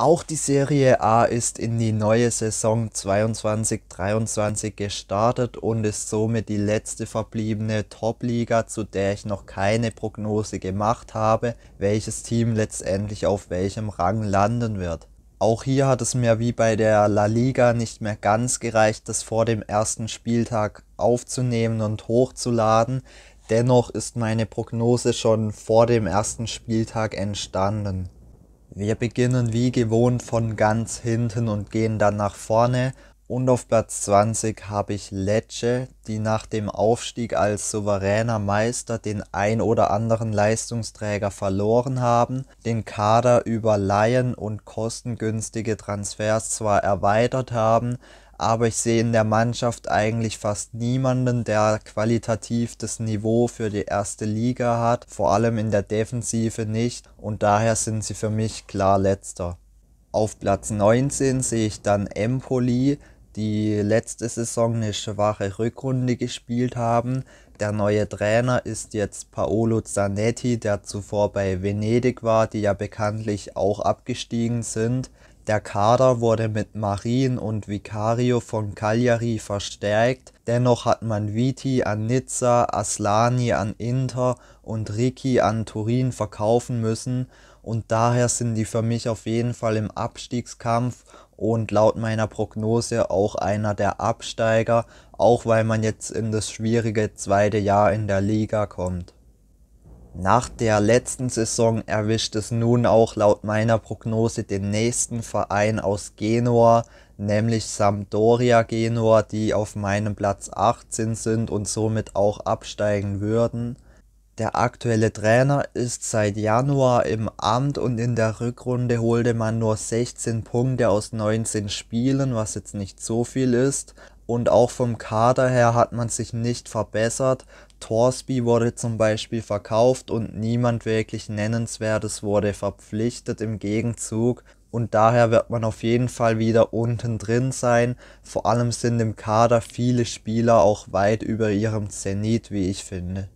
Auch die Serie A ist in die neue Saison 22-23 gestartet und ist somit die letzte verbliebene Top-Liga, zu der ich noch keine Prognose gemacht habe, welches Team letztendlich auf welchem Rang landen wird. Auch hier hat es mir wie bei der La Liga nicht mehr ganz gereicht, das vor dem ersten Spieltag aufzunehmen und hochzuladen. Dennoch ist meine Prognose schon vor dem ersten Spieltag entstanden. Wir beginnen wie gewohnt von ganz hinten und gehen dann nach vorne. Und auf Platz 20 habe ich Lecce, die nach dem Aufstieg als souveräner Meister den ein oder anderen Leistungsträger verloren haben, den Kader über Laien und kostengünstige Transfers zwar erweitert haben, aber ich sehe in der Mannschaft eigentlich fast niemanden, der qualitativ das Niveau für die erste Liga hat, vor allem in der Defensive nicht und daher sind sie für mich klar letzter. Auf Platz 19 sehe ich dann Empoli, die letzte Saison eine schwache Rückrunde gespielt haben. Der neue Trainer ist jetzt Paolo Zanetti, der zuvor bei Venedig war, die ja bekanntlich auch abgestiegen sind. Der Kader wurde mit Marin und Vicario von Cagliari verstärkt, dennoch hat man Viti an Nizza, Aslani an Inter und Ricci an Turin verkaufen müssen und daher sind die für mich auf jeden Fall im Abstiegskampf und laut meiner Prognose auch einer der Absteiger, auch weil man jetzt in das schwierige zweite Jahr in der Liga kommt. Nach der letzten Saison erwischt es nun auch laut meiner Prognose den nächsten Verein aus Genua, nämlich Sampdoria Genua, die auf meinem Platz 18 sind und somit auch absteigen würden. Der aktuelle Trainer ist seit Januar im Amt und in der Rückrunde holte man nur 16 Punkte aus 19 Spielen, was jetzt nicht so viel ist. Und auch vom Kader her hat man sich nicht verbessert, Torsby wurde zum Beispiel verkauft und niemand wirklich Nennenswertes wurde verpflichtet im Gegenzug. Und daher wird man auf jeden Fall wieder unten drin sein. Vor allem sind im Kader viele Spieler auch weit über ihrem Zenit, wie ich finde.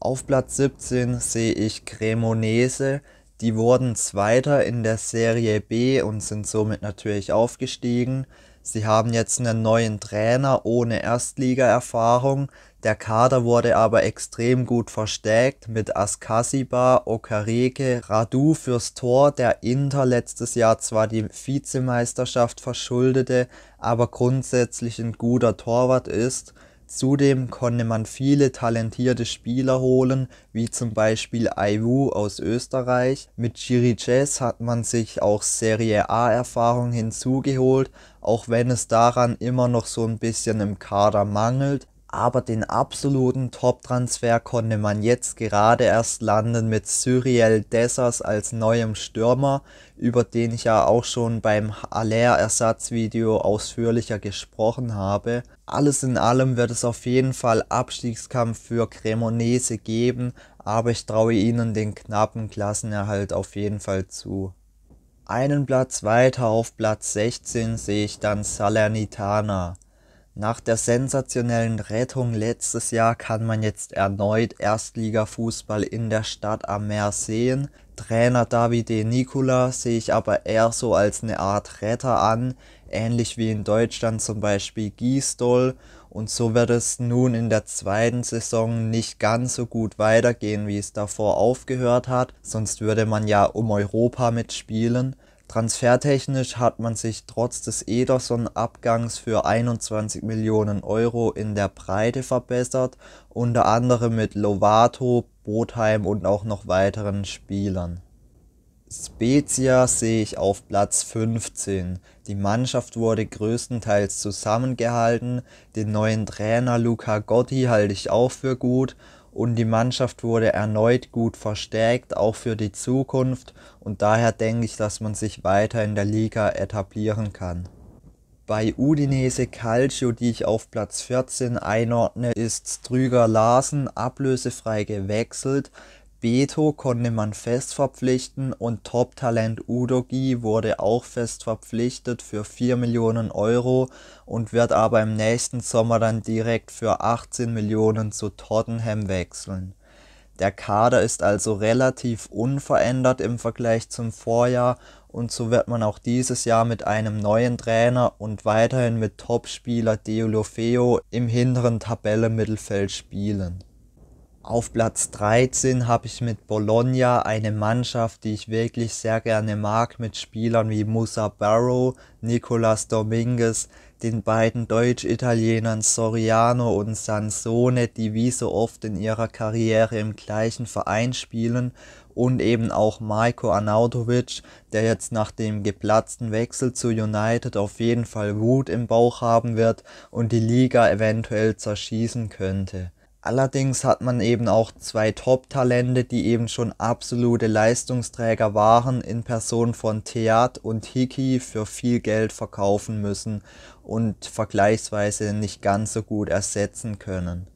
Auf Platz 17 sehe ich Cremonese. Die wurden Zweiter in der Serie B und sind somit natürlich aufgestiegen. Sie haben jetzt einen neuen Trainer ohne Erstligaerfahrung. Der Kader wurde aber extrem gut verstärkt mit Askasiba, Okareke, Radu fürs Tor, der Inter letztes Jahr zwar die Vizemeisterschaft verschuldete, aber grundsätzlich ein guter Torwart ist. Zudem konnte man viele talentierte Spieler holen, wie zum Beispiel Aiwu aus Österreich. Mit Chiriches hat man sich auch Serie A-Erfahrung hinzugeholt, auch wenn es daran immer noch so ein bisschen im Kader mangelt aber den absoluten Top-Transfer konnte man jetzt gerade erst landen mit Cyriel Dessers als neuem Stürmer, über den ich ja auch schon beim Aller-Ersatzvideo ausführlicher gesprochen habe. Alles in allem wird es auf jeden Fall Abstiegskampf für Cremonese geben, aber ich traue ihnen den knappen Klassenerhalt auf jeden Fall zu. Einen Platz weiter auf Platz 16 sehe ich dann Salernitana. Nach der sensationellen Rettung letztes Jahr kann man jetzt erneut Erstligafußball in der Stadt am Meer sehen. Trainer Davide Nicola sehe ich aber eher so als eine Art Retter an, ähnlich wie in Deutschland zum Beispiel Gisdol. Und so wird es nun in der zweiten Saison nicht ganz so gut weitergehen, wie es davor aufgehört hat, sonst würde man ja um Europa mitspielen. Transfertechnisch hat man sich trotz des Ederson-Abgangs für 21 Millionen Euro in der Breite verbessert, unter anderem mit Lovato, Botheim und auch noch weiteren Spielern. Spezia sehe ich auf Platz 15. Die Mannschaft wurde größtenteils zusammengehalten, den neuen Trainer Luca Gotti halte ich auch für gut und die Mannschaft wurde erneut gut verstärkt, auch für die Zukunft und daher denke ich, dass man sich weiter in der Liga etablieren kann. Bei Udinese Calcio, die ich auf Platz 14 einordne, ist Strüger Larsen ablösefrei gewechselt. Beto konnte man fest verpflichten und Top-Talent Udogi wurde auch fest verpflichtet für 4 Millionen Euro und wird aber im nächsten Sommer dann direkt für 18 Millionen zu Tottenham wechseln. Der Kader ist also relativ unverändert im Vergleich zum Vorjahr und so wird man auch dieses Jahr mit einem neuen Trainer und weiterhin mit Topspieler Deulofeo im hinteren Tabellenmittelfeld spielen. Auf Platz 13 habe ich mit Bologna eine Mannschaft, die ich wirklich sehr gerne mag, mit Spielern wie Musa Barrow, Nicolas Dominguez, den beiden Deutsch-Italienern Soriano und Sansone, die wie so oft in ihrer Karriere im gleichen Verein spielen, und eben auch Maiko Arnautovic, der jetzt nach dem geplatzten Wechsel zu United auf jeden Fall Wut im Bauch haben wird und die Liga eventuell zerschießen könnte. Allerdings hat man eben auch zwei Top-Talente, die eben schon absolute Leistungsträger waren, in Person von Theat und Hickey für viel Geld verkaufen müssen und vergleichsweise nicht ganz so gut ersetzen können.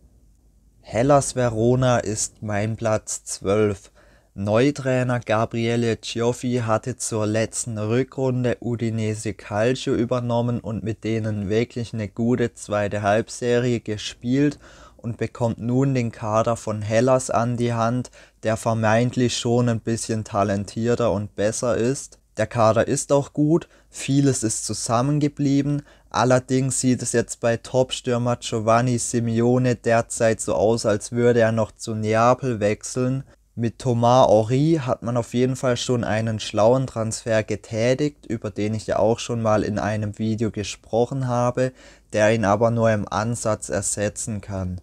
Hellas Verona ist mein Platz 12. Neutrainer Gabriele Cioffi hatte zur letzten Rückrunde Udinese Calcio übernommen und mit denen wirklich eine gute zweite Halbserie gespielt – und bekommt nun den Kader von Hellas an die Hand, der vermeintlich schon ein bisschen talentierter und besser ist. Der Kader ist auch gut, vieles ist zusammengeblieben, allerdings sieht es jetzt bei Topstürmer Giovanni Simeone derzeit so aus, als würde er noch zu Neapel wechseln. Mit Thomas Henry hat man auf jeden Fall schon einen schlauen Transfer getätigt, über den ich ja auch schon mal in einem Video gesprochen habe, der ihn aber nur im Ansatz ersetzen kann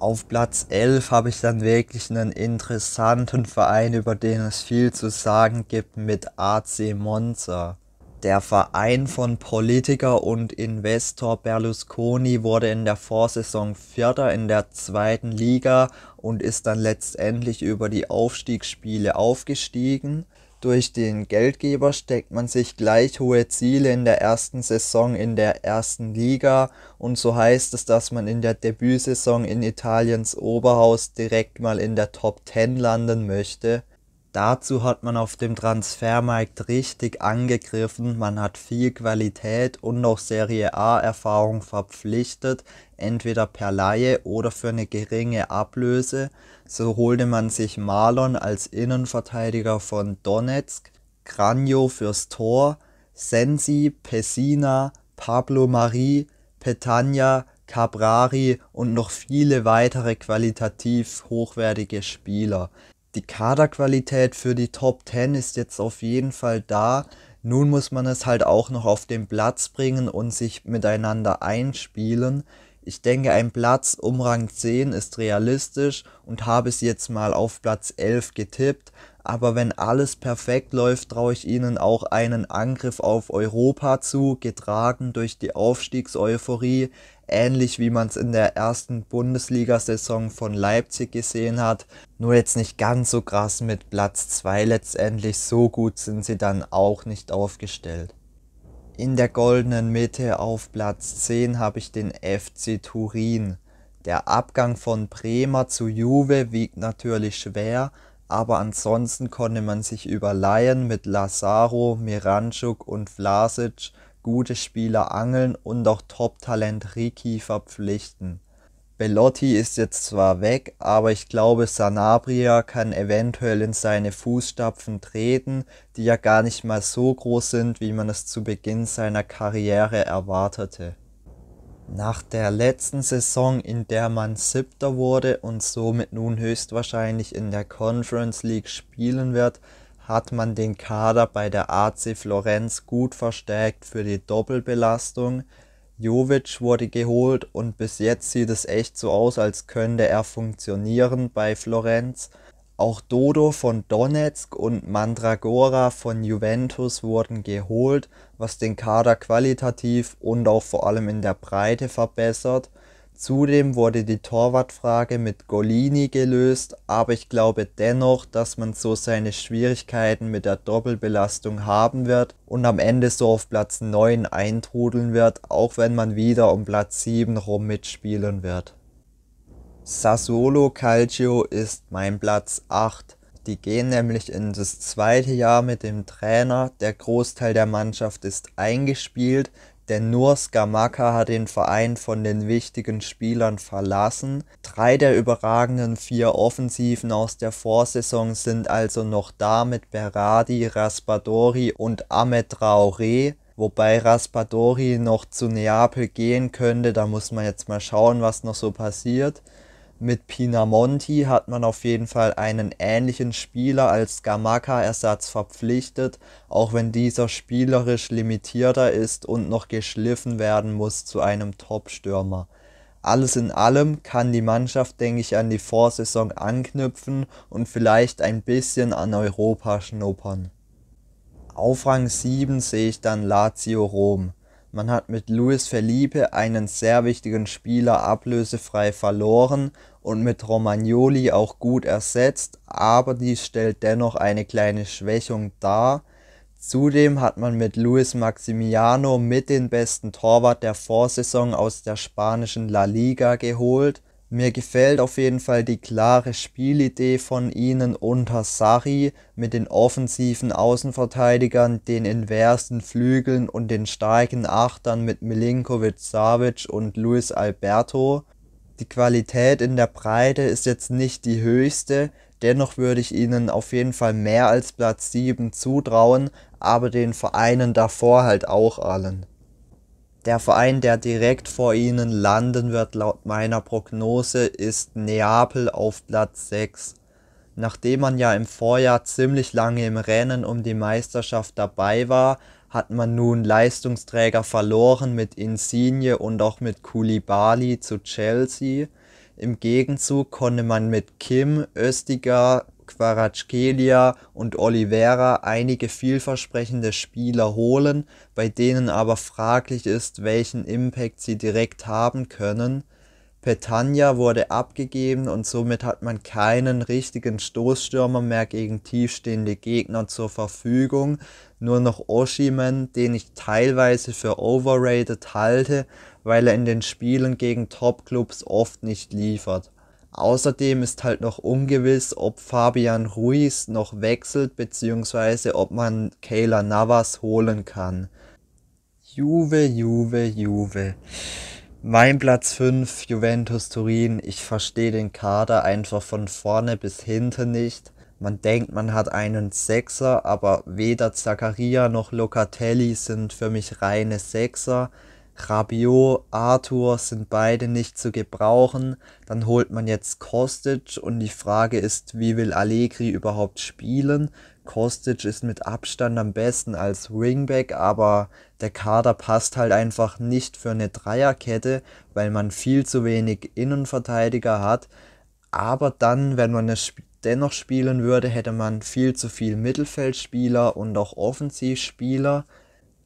auf Platz 11 habe ich dann wirklich einen interessanten Verein, über den es viel zu sagen gibt, mit AC Monza. Der Verein von Politiker und Investor Berlusconi wurde in der Vorsaison Vierter in der zweiten Liga und ist dann letztendlich über die Aufstiegsspiele aufgestiegen. Durch den Geldgeber steckt man sich gleich hohe Ziele in der ersten Saison in der ersten Liga und so heißt es, dass man in der Debütsaison in Italiens Oberhaus direkt mal in der Top Ten landen möchte Dazu hat man auf dem Transfermarkt richtig angegriffen, man hat viel Qualität und noch Serie A Erfahrung verpflichtet, entweder per Laie oder für eine geringe Ablöse. So holte man sich Marlon als Innenverteidiger von Donetsk, Granjo fürs Tor, Sensi, Pessina, Pablo Marie, Petania, Cabrari und noch viele weitere qualitativ hochwertige Spieler die Kaderqualität für die Top 10 ist jetzt auf jeden Fall da. Nun muss man es halt auch noch auf den Platz bringen und sich miteinander einspielen. Ich denke, ein Platz um Rang 10 ist realistisch und habe es jetzt mal auf Platz 11 getippt. Aber wenn alles perfekt läuft, traue ich Ihnen auch einen Angriff auf Europa zu, getragen durch die Aufstiegseuphorie ähnlich wie man es in der ersten Bundesliga-Saison von Leipzig gesehen hat. Nur jetzt nicht ganz so krass mit Platz 2 letztendlich, so gut sind sie dann auch nicht aufgestellt. In der goldenen Mitte auf Platz 10 habe ich den FC Turin. Der Abgang von Bremer zu Juve wiegt natürlich schwer, aber ansonsten konnte man sich über Laien mit Lazaro, Miranchuk und Vlasic gute Spieler angeln und auch Top-Talent Ricky verpflichten. Bellotti ist jetzt zwar weg, aber ich glaube, Sanabria kann eventuell in seine Fußstapfen treten, die ja gar nicht mal so groß sind, wie man es zu Beginn seiner Karriere erwartete. Nach der letzten Saison, in der man siebter wurde und somit nun höchstwahrscheinlich in der Conference League spielen wird, hat man den Kader bei der AC Florenz gut verstärkt für die Doppelbelastung. Jovic wurde geholt und bis jetzt sieht es echt so aus, als könnte er funktionieren bei Florenz. Auch Dodo von Donetsk und Mandragora von Juventus wurden geholt, was den Kader qualitativ und auch vor allem in der Breite verbessert. Zudem wurde die Torwartfrage mit Gollini gelöst, aber ich glaube dennoch, dass man so seine Schwierigkeiten mit der Doppelbelastung haben wird und am Ende so auf Platz 9 eintrudeln wird, auch wenn man wieder um Platz 7 rum mitspielen wird. Sassuolo Calcio ist mein Platz 8. Die gehen nämlich in das zweite Jahr mit dem Trainer. Der Großteil der Mannschaft ist eingespielt denn nur Skamaka hat den Verein von den wichtigen Spielern verlassen. Drei der überragenden vier Offensiven aus der Vorsaison sind also noch da mit Berardi, Raspadori und Ahmed Traoré. Wobei Raspadori noch zu Neapel gehen könnte, da muss man jetzt mal schauen, was noch so passiert. Mit Pinamonti hat man auf jeden Fall einen ähnlichen Spieler als Scamacca-Ersatz verpflichtet, auch wenn dieser spielerisch limitierter ist und noch geschliffen werden muss zu einem Top-Stürmer. Alles in allem kann die Mannschaft, denke ich, an die Vorsaison anknüpfen und vielleicht ein bisschen an Europa schnuppern. Auf Rang 7 sehe ich dann Lazio Rom. Man hat mit Luis Felipe einen sehr wichtigen Spieler ablösefrei verloren und mit Romagnoli auch gut ersetzt, aber dies stellt dennoch eine kleine Schwächung dar. Zudem hat man mit Luis Maximiano mit den besten Torwart der Vorsaison aus der spanischen La Liga geholt mir gefällt auf jeden Fall die klare Spielidee von ihnen unter Sari mit den offensiven Außenverteidigern, den inversen Flügeln und den starken Achtern mit Milinkovic Savic und Luis Alberto. Die Qualität in der Breite ist jetzt nicht die höchste, dennoch würde ich ihnen auf jeden Fall mehr als Platz 7 zutrauen, aber den Vereinen davor halt auch allen. Der Verein, der direkt vor ihnen landen wird, laut meiner Prognose, ist Neapel auf Platz 6. Nachdem man ja im Vorjahr ziemlich lange im Rennen um die Meisterschaft dabei war, hat man nun Leistungsträger verloren mit Insigne und auch mit Koulibaly zu Chelsea. Im Gegenzug konnte man mit Kim, Östiger, Kvaratskhelia und Oliveira einige vielversprechende Spieler holen, bei denen aber fraglich ist, welchen Impact sie direkt haben können. Petania wurde abgegeben und somit hat man keinen richtigen Stoßstürmer mehr gegen tiefstehende Gegner zur Verfügung, nur noch Oshiman, den ich teilweise für overrated halte, weil er in den Spielen gegen Topclubs oft nicht liefert. Außerdem ist halt noch ungewiss, ob Fabian Ruiz noch wechselt bzw. ob man Kayla Navas holen kann. Juve, Juve, Juve. Mein Platz 5, Juventus Turin. Ich verstehe den Kader einfach von vorne bis hinten nicht. Man denkt, man hat einen Sechser, aber weder Zakaria noch Locatelli sind für mich reine Sechser. Rabiot, Arthur sind beide nicht zu gebrauchen. Dann holt man jetzt Kostic und die Frage ist, wie will Allegri überhaupt spielen? Kostic ist mit Abstand am besten als Wingback, aber der Kader passt halt einfach nicht für eine Dreierkette, weil man viel zu wenig Innenverteidiger hat. Aber dann, wenn man es dennoch spielen würde, hätte man viel zu viel Mittelfeldspieler und auch Offensivspieler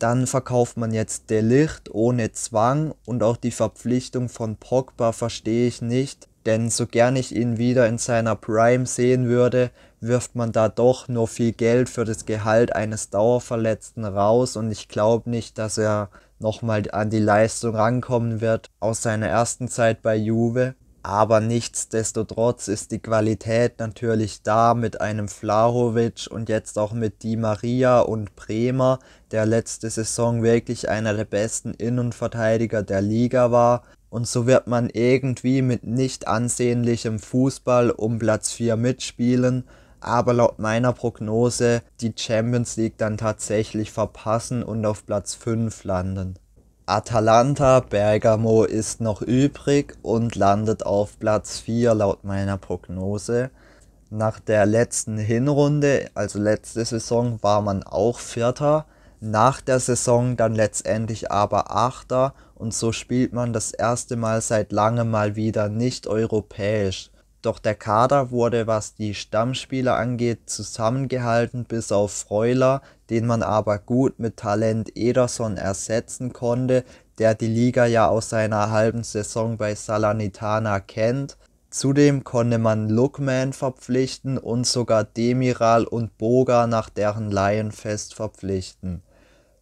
dann verkauft man jetzt Delicht ohne Zwang und auch die Verpflichtung von Pogba verstehe ich nicht, denn so gern ich ihn wieder in seiner Prime sehen würde, wirft man da doch nur viel Geld für das Gehalt eines Dauerverletzten raus und ich glaube nicht, dass er nochmal an die Leistung rankommen wird aus seiner ersten Zeit bei Juve. Aber nichtsdestotrotz ist die Qualität natürlich da mit einem Flahovic und jetzt auch mit Di Maria und Bremer, der letzte Saison wirklich einer der besten Innenverteidiger der Liga war. Und so wird man irgendwie mit nicht ansehnlichem Fußball um Platz 4 mitspielen, aber laut meiner Prognose die Champions League dann tatsächlich verpassen und auf Platz 5 landen. Atalanta Bergamo ist noch übrig und landet auf Platz 4 laut meiner Prognose. Nach der letzten Hinrunde, also letzte Saison, war man auch Vierter, nach der Saison dann letztendlich aber Achter und so spielt man das erste Mal seit langem mal wieder nicht europäisch. Doch der Kader wurde, was die Stammspieler angeht, zusammengehalten bis auf Freuler, den man aber gut mit Talent Ederson ersetzen konnte, der die Liga ja aus seiner halben Saison bei Salanitana kennt. Zudem konnte man Lookman verpflichten und sogar Demiral und Boga nach deren Laien verpflichten.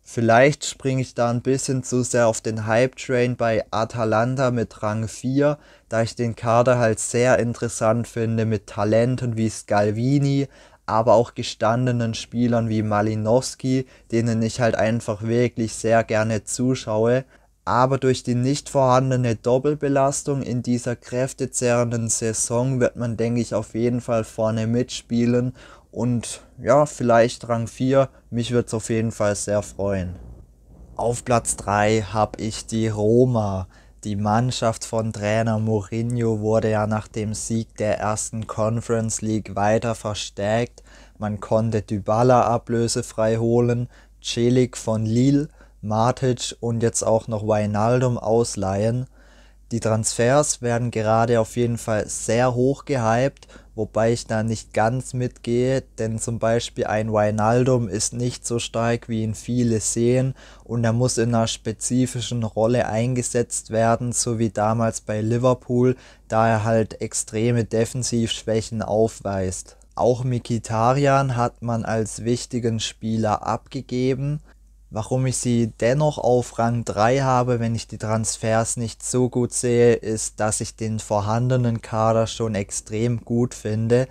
Vielleicht springe ich da ein bisschen zu sehr auf den Hype-Train bei Atalanta mit Rang 4, da ich den Kader halt sehr interessant finde mit Talenten wie Scalvini, aber auch gestandenen Spielern wie Malinowski, denen ich halt einfach wirklich sehr gerne zuschaue. Aber durch die nicht vorhandene Doppelbelastung in dieser kräftezehrenden Saison wird man, denke ich, auf jeden Fall vorne mitspielen. Und ja, vielleicht Rang 4. Mich wird es auf jeden Fall sehr freuen. Auf Platz 3 habe ich die Roma. Die Mannschaft von Trainer Mourinho wurde ja nach dem Sieg der ersten Conference League weiter verstärkt. Man konnte Dybala ablösefrei holen, Celik von Lille, Matic und jetzt auch noch Wijnaldum ausleihen. Die Transfers werden gerade auf jeden Fall sehr hoch gehypt, wobei ich da nicht ganz mitgehe, denn zum Beispiel ein Wijnaldum ist nicht so stark, wie ihn viele sehen und er muss in einer spezifischen Rolle eingesetzt werden, so wie damals bei Liverpool, da er halt extreme Defensivschwächen aufweist. Auch Mikitarian hat man als wichtigen Spieler abgegeben. Warum ich sie dennoch auf Rang 3 habe, wenn ich die Transfers nicht so gut sehe, ist, dass ich den vorhandenen Kader schon extrem gut finde.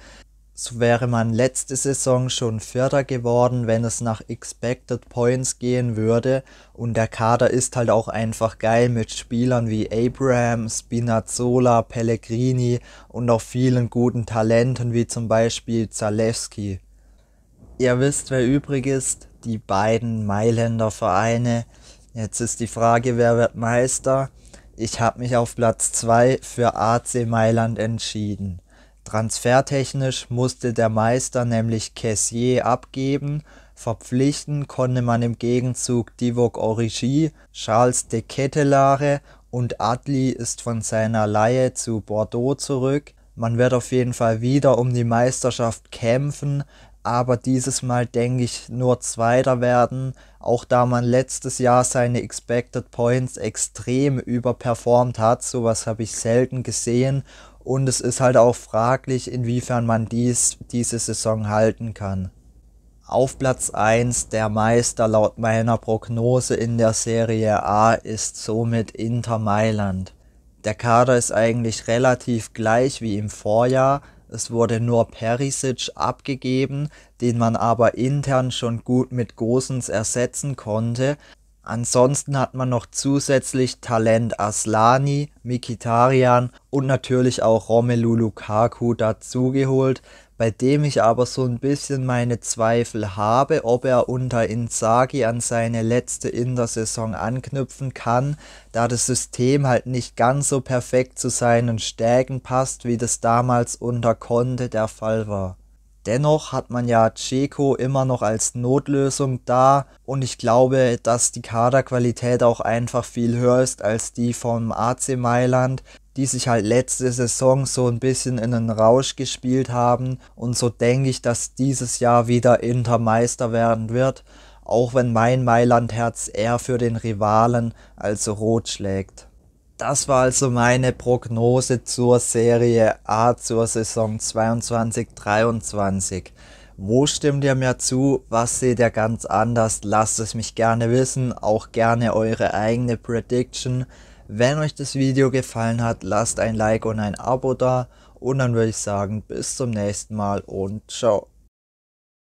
So wäre man letzte Saison schon Vierter geworden, wenn es nach Expected Points gehen würde. Und der Kader ist halt auch einfach geil mit Spielern wie Abraham, Spinazzola, Pellegrini und auch vielen guten Talenten wie zum Beispiel Zalewski. Ihr wisst, wer übrig ist die beiden Mailänder Vereine. Jetzt ist die Frage, wer wird Meister? Ich habe mich auf Platz 2 für AC Mailand entschieden. Transfertechnisch musste der Meister nämlich Cassier abgeben. Verpflichten konnte man im Gegenzug Divock Origi, Charles de Kettelare und Adli ist von seiner Laie zu Bordeaux zurück. Man wird auf jeden Fall wieder um die Meisterschaft kämpfen aber dieses Mal denke ich nur Zweiter werden, auch da man letztes Jahr seine Expected Points extrem überperformt hat, sowas habe ich selten gesehen und es ist halt auch fraglich, inwiefern man dies diese Saison halten kann. Auf Platz 1 der Meister laut meiner Prognose in der Serie A ist somit Inter Mailand. Der Kader ist eigentlich relativ gleich wie im Vorjahr, es wurde nur Perisic abgegeben, den man aber intern schon gut mit Gosens ersetzen konnte. Ansonsten hat man noch zusätzlich Talent Aslani, Mikitarian und natürlich auch Romelu Lukaku dazugeholt, bei dem ich aber so ein bisschen meine Zweifel habe, ob er unter Inzagi an seine letzte Intersaison anknüpfen kann, da das System halt nicht ganz so perfekt zu seinen Stärken passt, wie das damals unter Conte der Fall war. Dennoch hat man ja Ceco immer noch als Notlösung da und ich glaube, dass die Kaderqualität auch einfach viel höher ist als die vom AC Mailand, die sich halt letzte Saison so ein bisschen in den Rausch gespielt haben. Und so denke ich, dass dieses Jahr wieder Inter Meister werden wird, auch wenn mein Mailand-Herz eher für den Rivalen, also Rot, schlägt. Das war also meine Prognose zur Serie A zur Saison 22-23. Wo stimmt ihr mir zu? Was seht ihr ganz anders? Lasst es mich gerne wissen. Auch gerne eure eigene Prediction. Wenn euch das Video gefallen hat, lasst ein Like und ein Abo da und dann würde ich sagen, bis zum nächsten Mal und ciao.